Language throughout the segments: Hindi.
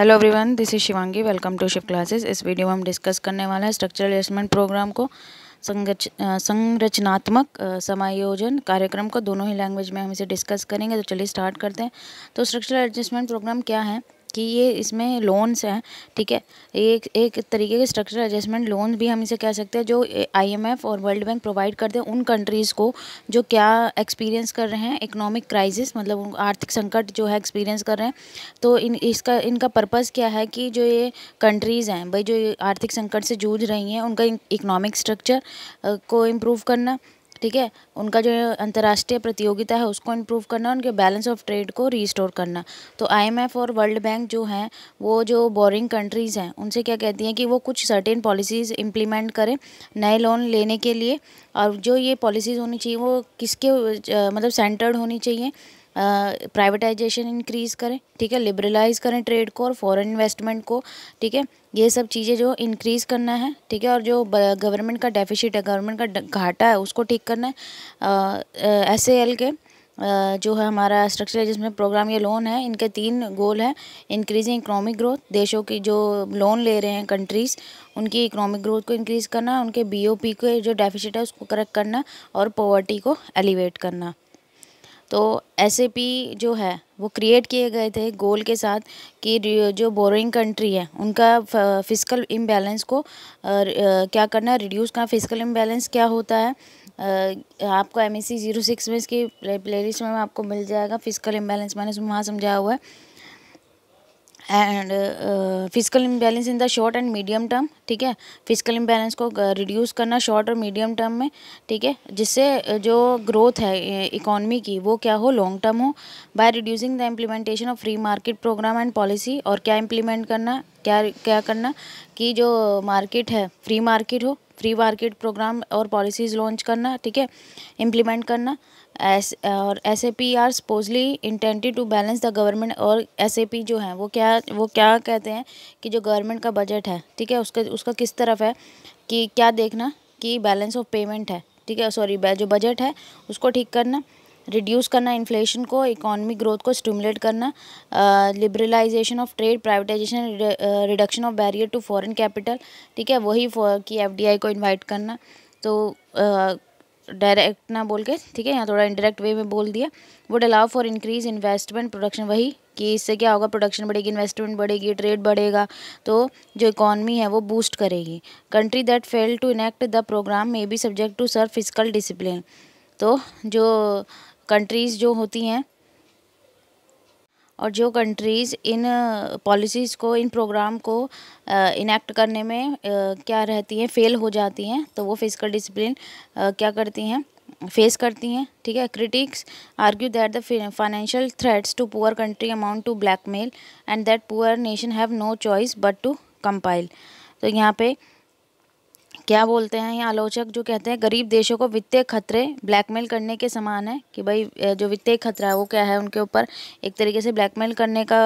hello everyone this is Shivangi welcome to shift classes इस वीडियो में हम डिस्कस करने वाले हैं स्ट्रक्चरल एडजस्टमेंट प्रोग्राम को संरच संरचनात्मक समायोजन कार्यक्रम को दोनों ही लैंग्वेज में हम इसे डिस्कस करेंगे तो चलिए स्टार्ट करते हैं तो स्ट्रक्चरल एडजस्टमेंट प्रोग्राम क्या है कि ये इसमें लोन्स हैं ठीक है एक एक तरीके के स्ट्रक्चर एडजस्टमेंट लोन भी हम इसे कह सकते हैं जो आईएमएफ और वर्ल्ड बैंक प्रोवाइड करते हैं उन कंट्रीज़ को जो क्या एक्सपीरियंस कर रहे हैं इकोनॉमिक क्राइसिस मतलब आर्थिक संकट जो है एक्सपीरियंस कर रहे हैं तो इन इसका इनका पर्पज़ क्या है कि जो ये कंट्रीज़ हैं भाई जो आर्थिक संकट से जूझ रही हैं उनका इकनॉमिक स्ट्रक्चर को इम्प्रूव करना ठीक है उनका जो अंतर्राष्ट्रीय प्रतियोगिता है उसको इम्प्रूव करना उनके बैलेंस ऑफ ट्रेड को रिस्टोर करना तो आईएमएफ और वर्ल्ड बैंक जो हैं वो जो बोरिंग कंट्रीज़ हैं उनसे क्या कहती हैं कि वो कुछ सर्टेन पॉलिसीज़ इम्प्लीमेंट करें नए लोन लेने के लिए और जो ये पॉलिसीज़ होनी चाहिए वो किसके मतलब सेंटर्ड होनी चाहिए प्राइवेटाइजेशन इंक्रीज़ करें ठीक है लिबरलाइज करें ट्रेड को और फॉरेन इन्वेस्टमेंट को ठीक है ये सब चीज़ें जो इंक्रीज़ करना है ठीक है और जो गवर्नमेंट का डेफिशिट है गवर्नमेंट का घाटा है उसको ठीक करना है एस एल के जो है हमारा स्ट्रक्चर जिसमें प्रोग्राम ये लोन है इनके तीन गोल हैं इंक्रीजिंग इकोनॉमिक ग्रोथ देशों की जो लोन ले रहे हैं कंट्रीज़ उनकी इकोनॉमिक ग्रोथ को इंक्रीज़ करना उनके बीओपी के जो डेफिसिट है उसको करेक्ट करना और पॉवर्टी को एलिवेट करना तो एस जो है वो क्रिएट किए गए थे गोल के साथ कि जो बोरिंग कंट्री है उनका फिजिकल इम्बैलेंस को क्या करना है रिड्यूस करना फिजिकल इम्बैलेंस क्या होता है आपको M E C zero six में इसकी प्ले लिस्ट में आपको मिल जाएगा फिजिकल इम्बैलेंस मैंने वहाँ समझाया हुआ है and physical imbalance in the short and medium term ठीक है फिजिकल इम्बैलेंस को रिड्यूस uh, करना शॉर्ट और मीडियम टर्म में ठीक है जिससे uh, जो ग्रोथ है इकोनॉमी uh, की वो क्या हो लॉन्ग टर्म हो by reducing the implementation of free market program and policy और क्या इम्प्लीमेंट करना क्या क्या करना कि जो मार्केट है फ्री मार्केट हो फ्री मार्केट प्रोग्राम और पॉलिसीज़ लॉन्च करना ठीक है इम्प्लीमेंट करना एस और S A P R supposedly intended to balance the government और एस ए पी जो है वो क्या वो क्या कहते हैं कि जो गवर्नमेंट का बजट है ठीक है उसका उसका किस तरफ है कि क्या देखना कि बैलेंस ऑफ पेमेंट है ठीक है सॉरी जो बजट है उसको ठीक करना रिड्यूस करना इन्फ्लेशन को इकोनॉमिक ग्रोथ को स्टमुलेट करना liberalisation of trade privatisation reduction of barrier to foreign capital ठीक है वही फॉर की एफडीआई को इन्वाइट करना तो uh, डायरेक्ट ना बोल के ठीक है यहाँ थोड़ा इंडायरेक्ट वे में बोल दिया would allow for increase investment production वही कि इससे क्या होगा प्रोडक्शन बढ़ेगी इन्वेस्टमेंट बढ़ेगी ट्रेड बढ़ेगा तो जो इकॉनमी है वो बूस्ट करेगी country that fail to enact the program may be subject to sir physical discipline तो जो कंट्रीज़ जो होती हैं और जो कंट्रीज़ इन पॉलिसीज़ uh, को इन प्रोग्राम को इनेक्ट uh, करने में uh, क्या रहती हैं फ़ेल हो जाती हैं तो वो फिजिकल डिसिप्लिन क्या करती हैं फेस करती हैं ठीक है critics argue that the financial threats to poor country amount to blackmail and that poor nation have no choice but to compile तो यहाँ पे क्या बोलते हैं ये आलोचक जो कहते हैं गरीब देशों को वित्तीय खतरे ब्लैकमेल करने के समान है कि भाई जो वित्तीय खतरा है वो क्या है उनके ऊपर एक तरीके से ब्लैकमेल करने का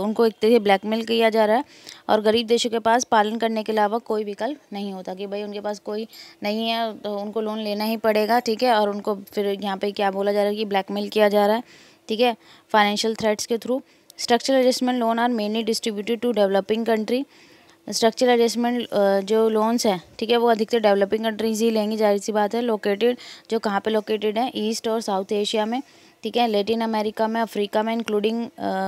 उनको एक तरीके से ब्लैकमेल किया जा रहा है और गरीब देशों के पास पालन करने के अलावा कोई विकल्प नहीं होता कि भाई उनके पास कोई नहीं है तो उनको लोन लेना ही पड़ेगा ठीक है और उनको फिर यहाँ पर क्या बोला जा रहा है कि ब्लैकमेल किया जा रहा है ठीक है फाइनेंशियल थ्रेट्स के through structural adjustment loan are mainly distributed to developing country structure adjustment uh, जो लोन्स हैं ठीक है वो अधिकतर डेवलपिंग कंट्रीज़ ही लेंगी जाहिर सी बात है लोकेटेड जो कहाँ पे लोकेटेड है ईस्ट और साउथ एशिया में ठीक है लेटिन अमेरिका में अफ्रीका में इंक्लूडिंग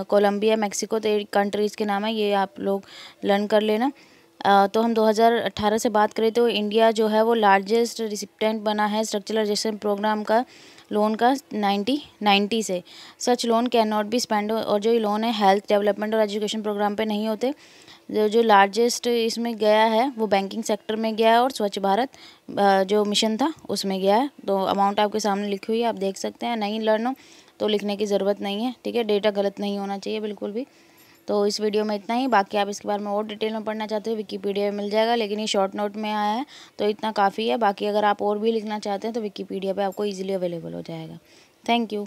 कोलंबिया मैक्सिको तो कंट्रीज़ के नाम है ये आप लोग लर्न कर लेना तो हम 2018 से बात करें तो इंडिया जो है वो लार्जेस्ट रिसिप्टेंट बना है स्ट्रक्चरल प्रोग्राम का लोन का 90 90 से such loan can not be spend और जो लोन है हेल्थ डेवलपमेंट और एजुकेशन प्रोग्राम पे नहीं होते जो जो लार्जेस्ट इसमें गया है वो बैंकिंग सेक्टर में गया है और स्वच्छ भारत जो मिशन था उसमें गया है तो अमाउंट आपके सामने लिखी हुई है आप देख सकते हैं नहीं लर्न हो तो लिखने की ज़रूरत नहीं है ठीक है डेटा गलत नहीं होना चाहिए बिल्कुल भी तो इस वीडियो में इतना ही बाकी आप इसके बारे में और डिटेल में पढ़ना चाहते हो विकीपीडिया में मिल जाएगा लेकिन ये शॉर्ट नोट में आया है तो इतना काफ़ी है बाकी अगर आप और भी लिखना चाहते हैं तो विकीपीडिया पर आपको ईजिली अवेलेबल हो जाएगा थैंक यू